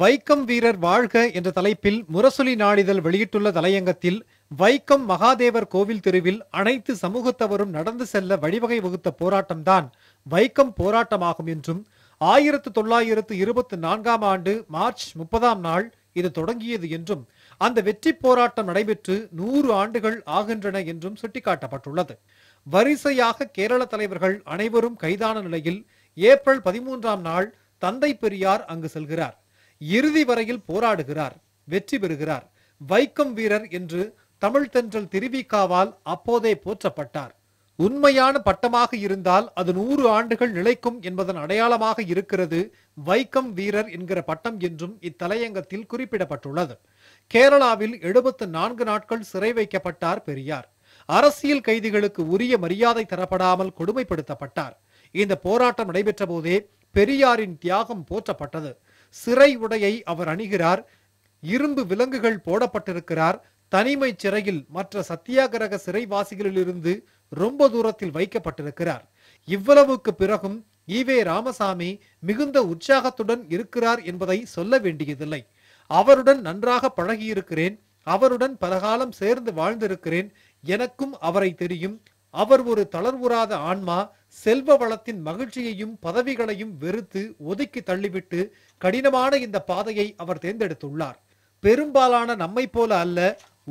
வைக்கம் வீரர் வாழ்க என்ற தலைப்பில் முரசொலி நாளிதழ் வெளியிட்டுள்ள தலையங்கத்தில் வைக்கம் மகாதேவர் கோவில் தெருவில் அனைத்து சமூகத்தவரும் நடந்து செல்ல வழிவகை வகுத்த போராட்டம்தான் வைக்கம் போராட்டமாகும் என்றும் ஆயிரத்து தொள்ளாயிரத்து இருபத்தி நான்காம் ஆண்டு மார்ச் முப்பதாம் நாள் இது தொடங்கியது என்றும் அந்த வெற்றி போராட்டம் நடைபெற்று நூறு ஆண்டுகள் ஆகின்றன என்றும் சுட்டிக்காட்டப்பட்டுள்ளது வரிசையாக கேரள தலைவர்கள் அனைவரும் கைதான நிலையில் ஏப்ரல் பதிமூன்றாம் நாள் தந்தை பெரியார் அங்கு செல்கிறார் இறுதி வரையில் போராடுகிறார் வெற்றி பெறுகிறார் வைக்கம் வீரர் என்று தமிழ் தென்றல் திருவிக்காவால் அப்போதே போற்றப்பட்டார் உண்மையான பட்டமாக இருந்தால் அது நூறு ஆண்டுகள் நிலைக்கும் என்பதன் அடையாளமாக இருக்கிறது வைக்கம் வீரர் என்கிற பட்டம் என்றும் இத்தலையங்கத்தில் குறிப்பிடப்பட்டுள்ளது கேரளாவில் எழுபத்து நான்கு நாட்கள் சிறை வைக்கப்பட்டார் பெரியார் அரசியல் கைதிகளுக்கு உரிய மரியாதை தரப்படாமல் கொடுமைப்படுத்தப்பட்டார் இந்த போராட்டம் நடைபெற்ற போதே பெரியாரின் தியாகம் போற்றப்பட்டது சிறை உடையை அவர் அணிகிறார் இரும்பு விலங்குகள் போடப்பட்டிருக்கிறார் தனிமை சிறையில் மற்ற சத்தியாகிரக சிறைவாசிகளிலிருந்து ரொம்ப தூரத்தில் வைக்கப்பட்டிருக்கிறார் இவ்வளவுக்கு பிறகும் ஈவே ராமசாமி மிகுந்த உற்சாகத்துடன் இருக்கிறார் என்பதை சொல்ல வேண்டியதில்லை அவருடன் நன்றாக பழகியிருக்கிறேன் அவருடன் பலகாலம் சேர்ந்து வாழ்ந்திருக்கிறேன் எனக்கும் அவரை தெரியும் அவர் ஒரு தளர்வுறாத ஆன்மா செல்வ வளத்தின் மகிழ்ச்சியையும் பதவிகளையும் வெறுத்து ஒதுக்கி தள்ளிவிட்டு கடினமான இந்த பாதையை அவர் தேர்ந்தெடுத்துள்ளார் பெரும்பாலான நம்மை போல அல்ல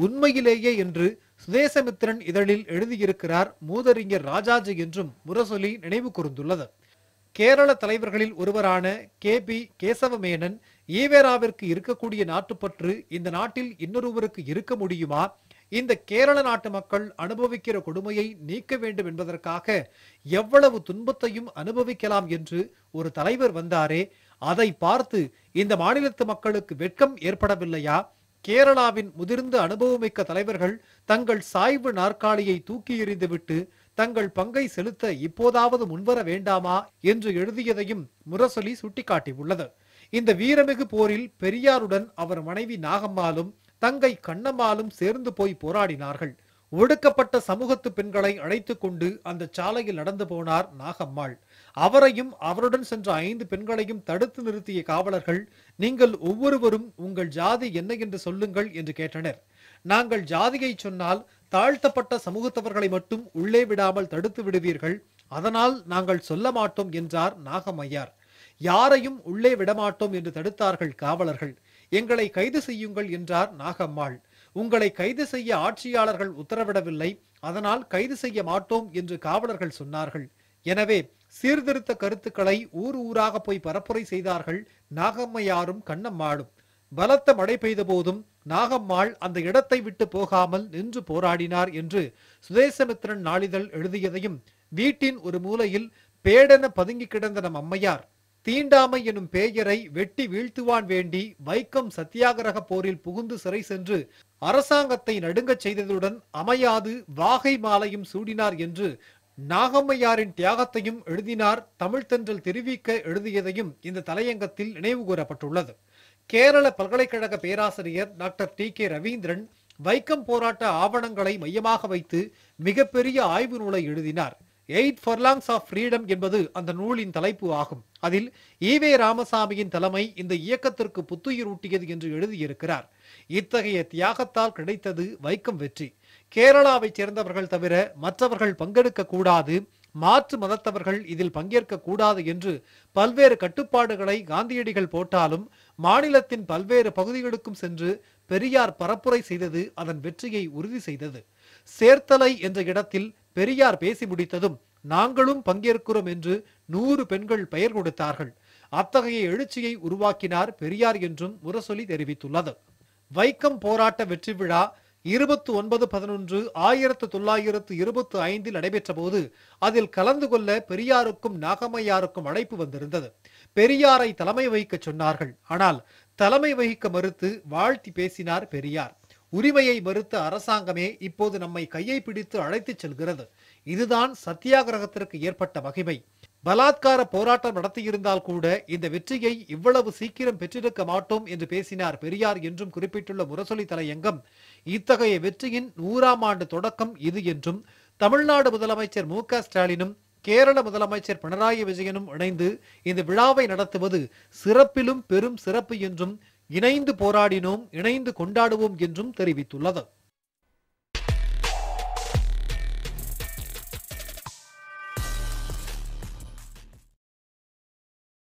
உண்மையிலேயே என்று சுதேசமித்திரன் இதழில் எழுதியிருக்கிறார் மூதறிஞர் ராஜாஜி என்றும் முரசொலி நினைவு கூர்ந்துள்ளது கேரள தலைவர்களில் ஒருவரான கே பி கேசவமேனன் ஈவேராவிற்கு இருக்கக்கூடிய நாட்டுப்பற்று இந்த நாட்டில் இன்னொருவருக்கு இருக்க முடியுமா இந்த கேரள நாட்டு மக்கள் அனுபவிக்கிற கொடுமையை நீக்க வேண்டும் என்பதற்காக எவ்வளவு துன்பத்தையும் அனுபவிக்கலாம் என்று ஒரு தலைவர் வந்தாரே அதை பார்த்து இந்த மாநிலத்து மக்களுக்கு வெட்கம் ஏற்படவில்லையா கேரளாவின் முதிர்ந்த அனுபவமிக்க தலைவர்கள் தங்கள் சாய்வு நாற்காலியை தூக்கி எறிந்துவிட்டு தங்கள் பங்கை செலுத்த இப்போதாவது முன்வர வேண்டாமா என்று எழுதியதையும் முரசொலி சுட்டிக்காட்டியுள்ளது இந்த வீரமிகு போரில் பெரியாருடன் அவர் மனைவி நாகம்மாலும் தங்கை கண்ணம்மாலும் சேர்ந்து போய் போராடினார்கள் ஒடுக்கப்பட்ட சமூகத்து பெண்களை அழைத்து கொண்டு அந்த சாலையில் நடந்து போனார் நாகம்மாள் அவரையும் அவருடன் சென்ற ஐந்து பெண்களையும் தடுத்து நிறுத்திய காவலர்கள் நீங்கள் ஒவ்வொருவரும் உங்கள் ஜாதி என்ன என்று சொல்லுங்கள் என்று கேட்டனர் நாங்கள் ஜாதியை சொன்னால் தாழ்த்தப்பட்ட சமூகத்தவர்களை மட்டும் உள்ளே விடாமல் தடுத்து விடுவீர்கள் அதனால் நாங்கள் சொல்ல மாட்டோம் என்றார் நாகம்மையார் யாரையும் உள்ளே விடமாட்டோம் என்று தடுத்தார்கள் காவலர்கள் எங்களை கைது செய்யுங்கள் என்றார் நாகம்மாள் உங்களை கைது செய்ய ஆட்சியாளர்கள் உத்தரவிடவில்லை அதனால் கைது செய்ய மாட்டோம் என்று காவலர்கள் சொன்னார்கள் எனவே சீர்திருத்த கருத்துக்களை ஊர் ஊராக போய் பரப்புரை செய்தார்கள் நாகம்மையாரும் கண்ணம்மாளும் பலத்த மழை பெய்த போதும் நாகம்மாள் அந்த இடத்தை விட்டு போகாமல் நின்று போராடினார் என்று சுதேசமித்திரன் நாளிதழ் எழுதியதையும் வீட்டின் ஒரு மூலையில் பேடென பதுங்கி கிடந்த நம் அம்மையார் தீண்டாமை எனும் பேயரை வெட்டி வீழ்த்துவான் வேண்டி வைக்கம் சத்தியாகிரக போரில் புகுந்து சிறை சென்று அரசாங்கத்தை நடுங்கச் செய்ததுடன் அமையாது வாகை மாலையும் சூடினார் என்று நாகம்மையாரின் தியாகத்தையும் எழுதினார் தென்றல் தெரிவிக்க எழுதியதையும் இந்த தலையங்கத்தில் நினைவு கூறப்பட்டுள்ளது கேரள பல்கலைக்கழக பேராசிரியர் doctor D K Ravindran Vaikom போராட்ட ஆவணங்களை மையமாக வைத்து மிகப்பெரிய ஆய்வு நூலை எழுதினார் எயிட் ஃபர்லாங்ஸ் ஆஃப் ஃப்ரீடம் என்பது அந்த நூலின் தலைப்பு ஆகும் அதில் ஈவே ராமசாமியின் தலைமை இந்த இயக்கத்திற்கு புத்துயிர் ஊட்டியது என்று எழுதியிருக்கிறார் இத்தகைய தியாகத்தால் கிடைத்தது வைக்கம் வெற்றி கேரளாவைச் சேர்ந்தவர்கள் தவிர மற்றவர்கள் பங்கெடுக்க கூடாது மாற்று மதத்தவர்கள் இதில் பங்கேற்க கூடாது என்று பல்வேறு கட்டுப்பாடுகளை காந்தியடிகள் போட்டாலும் மாநிலத்தின் பல்வேறு பகுதிகளுக்கும் சென்று பெரியார் பரப்புரை செய்தது அதன் வெற்றியை உறுதி செய்தது சேர்த்தலை என்ற இடத்தில் பெரியார் பேசி முடித்ததும் நாங்களும் பங்கேற்கிறோம் என்று நூறு பெண்கள் பெயர் கொடுத்தார்கள் அத்தகைய எழுச்சியை உருவாக்கினார் பெரியார் என்றும் முரசொலி தெரிவித்துள்ளது வைக்கம் போராட்ட வெற்றி விழா இருபத்தி ஒன்பது பதினொன்று ஆயிரத்து தொள்ளாயிரத்து இருபத்தி ஐந்தில் நடைபெற்ற போது அதில் கலந்து கொள்ள பெரியாருக்கும் நாகம்மையாருக்கும் அழைப்பு வந்திருந்தது பெரியாரை தலைமை வைக்க சொன்னார்கள் ஆனால் தலைமை வகிக்க மறுத்து வாழ்த்தி பேசினார் பெரியார் உரிமையை மறுத்த அரசாங்கமே இப்போது நம்மை கையை பிடித்து அழைத்துச் செல்கிறது இதுதான் சத்தியாகிரகத்திற்கு ஏற்பட்ட மகிமை பலாத்கார போராட்டம் நடத்தியிருந்தால் கூட இந்த வெற்றியை இவ்வளவு சீக்கிரம் பெற்றிருக்க மாட்டோம் என்று பேசினார் பெரியார் என்றும் குறிப்பிட்டுள்ள முரசொலி தலையங்கம் இத்தகைய வெற்றியின் நூறாம் ஆண்டு தொடக்கம் இது என்றும் தமிழ்நாடு முதலமைச்சர் மு ஸ்டாலினும் கேரள முதலமைச்சர் பினராயி விஜயனும் இணைந்து இந்த விழாவை நடத்துவது சிறப்பிலும் பெரும் சிறப்பு என்றும் இணைந்து போராடினோம் இணைந்து கொண்டாடுவோம் என்றும் தெரிவித்துள்ளது